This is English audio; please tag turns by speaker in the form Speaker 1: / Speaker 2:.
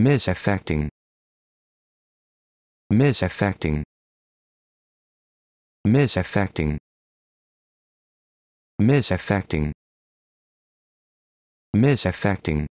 Speaker 1: misaffecting misaffecting misaffecting misaffecting misaffecting